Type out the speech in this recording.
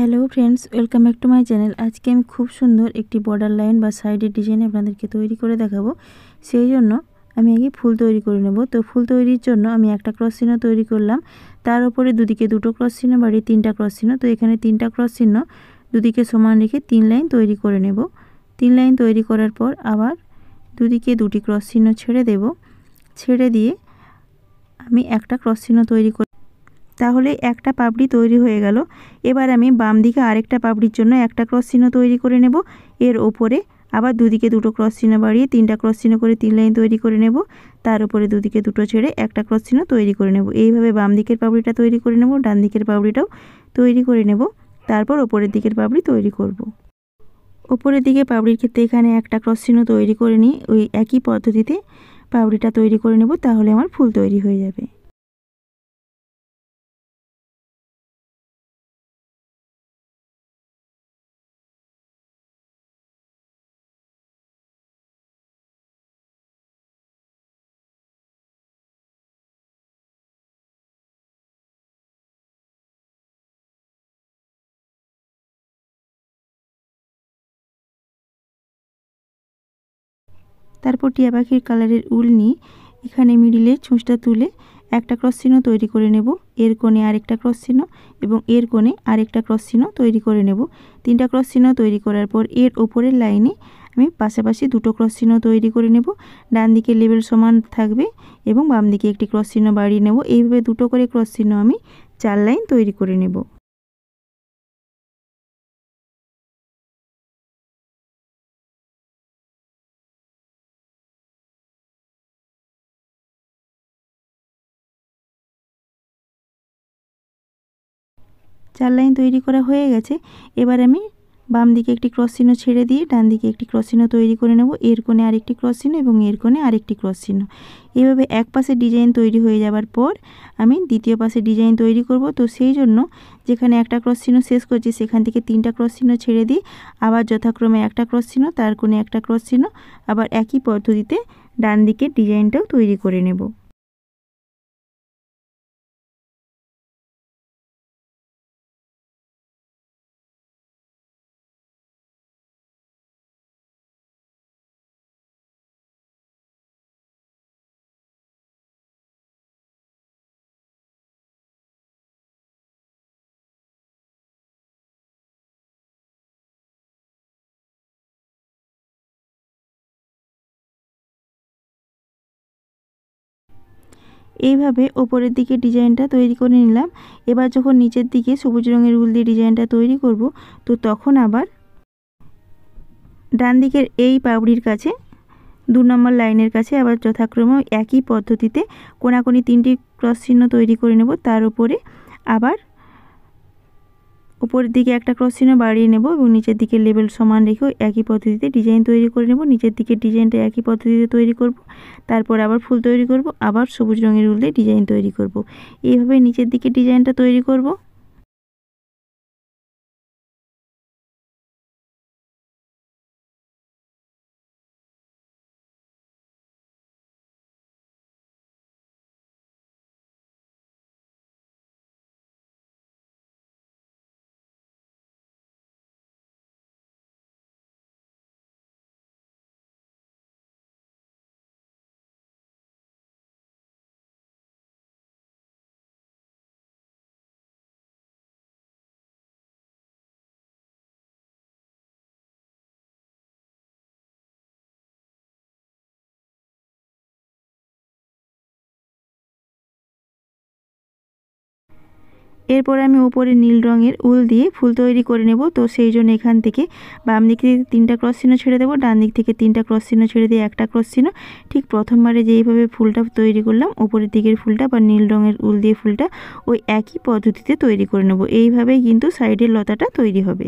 Hello friends welcome back to my channel আজকে আমি খুব সুন্দর একটি বর্ডার লাইন বা সাইডের ডিজাইন আপনাদেরকে তৈরি করে দেখাবো সেই জন্য আমি আগে ফুল তৈরি করে নেব তো ফুল তৈরির জন্য আমি একটা ক্রস চিহ্ন তৈরি করলাম তার উপরে দুদিকে দুটো ক্রস চিহ্ন বাড়িয়ে তিনটা ক্রস চিহ্ন তো এখানে তিনটা ক্রস চিহ্ন দুদিকে সমান রেখে তিন লাইন তৈরি করে নেব তিন লাইন তৈরি করার পর আবার দুদিকে দুটি ক্রস চিহ্ন ছেড়ে দেব ছেড়ে দিয়ে আমি একটা ক্রস চিহ্ন তৈরি করে তাহলে একটা পাপড়ি তৈরি হয়ে গেল এবার আমি বাম দিকে আরেকটা পাপড়ির জন্য একটা ক্রস চিহ্ন তৈরি করে নেব এর ওপরে আবার দুদিকে দুটো ক্রস চিহ্ন বাড়িয়ে তিনটা ক্রস চিহ্ন করে তিন লাইন তৈরি করে নেব তার উপরে দুদিকে দুটো ছেড়ে একটা ক্রস চিহ্ন তৈরি করে নেব এইভাবে বাম দিকের পাপড়িটা তৈরি করে নেব ডান দিকের পাপড়িটাও তৈরি করে নেব তারপর ওপরের দিকের পাপড়ি তৈরি করব। ওপরের দিকে পাপড়ির ক্ষেত্রে এখানে একটা ক্রস চিহ্ন তৈরি করে নিই ওই একই পদ্ধতিতে পাপড়িটা তৈরি করে নেব তাহলে আমার ফুল তৈরি হয়ে যাবে তারপর টিয়া পাখির কালারের উল নিয়ে এখানে মিডিলে ছুঁচটা তুলে একটা ক্রস চিহ্ন তৈরি করে নেব এর কোণে আরেকটা ক্রস চিহ্ন এবং এর কোণে আরেকটা ক্রস চিহ্ন তৈরি করে নেব তিনটা ক্রস চিহ্ন তৈরি করার পর এর ওপরের লাইনে আমি পাশাপাশি দুটো ক্রস চিহ্ন তৈরি করে নেব ডান দিকে লেবেল সমান থাকবে এবং বাম দিকে একটি ক্রস চিহ্ন বাড়িয়ে নেব এইভাবে দুটো করে ক্রস চিহ্ন আমি চার লাইন তৈরি করে নেব চার লাইন তৈরি করা হয়ে গেছে এবার আমি বাম দিকে একটি ক্রস চিহ্ন ছেড়ে দিয়ে ডান দিকে একটি ক্রস চিহ্ন তৈরি করে নেব এর কোণে আরেকটি ক্রস চিহ্ন এবং এর কোণে আরেকটি ক্রস চিহ্ন এভাবে এক পাশে ডিজাইন তৈরি হয়ে যাবার পর আমি দ্বিতীয় পাশে ডিজাইন তৈরি করব তো সেই জন্য যেখানে একটা ক্রস চিহ্ন শেষ করছি সেখান থেকে তিনটা ক্রস চিহ্ন ছেড়ে দিই আবার যথাক্রমে একটা ক্রস চিহ্ন তার কোণে একটা ক্রস চিহ্ন আবার একই পদ্ধতিতে ডান দিকের ডিজাইনটাও তৈরি করে নেবো এইভাবে ওপরের দিকে ডিজাইনটা তৈরি করে নিলাম এবার যখন নিচের দিকে সবুজ রঙের উল দিয়ে ডিজাইনটা তৈরি করব তো তখন আবার ডান দিকের এই পাবড়ির কাছে দু নম্বর লাইনের কাছে আবার যথাক্রমে একই পদ্ধতিতে কোনাকোনি তিনটি ক্রস চিহ্ন তৈরি করে নেব তার উপরে আবার উপরের দিকে একটা ক্রস চিহ্ন বাড়িয়ে নেব এবং নিচের দিকে লেবেল সমান রেখেও একই পদ্ধতিতে ডিজাইন তৈরি করে নেব নিচের দিকে ডিজাইনটা একই পদ্ধতিতে তৈরি করব তারপর আবার ফুল তৈরি করব আবার সবুজ রঙের উল দিয়ে ডিজাইন তৈরি করব এইভাবে নিচের দিকে ডিজাইনটা তৈরি করব এরপর আমি উপরে নীল রঙের উল দিয়ে ফুল তৈরি করে নেব তো সেই জন্য এখান থেকে বাম দিক থেকে তিনটা ক্রস চিহ্ন ছেড়ে দেবো ডান দিক থেকে তিনটা ক্রস চিহ্ন ছেড়ে দিয়ে একটা ক্রস চিহ্ন ঠিক প্রথমবারে যেইভাবে ফুলটা তৈরি করলাম উপরের দিকের ফুলটা বা নীল রঙের উল দিয়ে ফুলটা ওই একই পদ্ধতিতে তৈরি করে নেবো এইভাবেই কিন্তু সাইডের লতাটা তৈরি হবে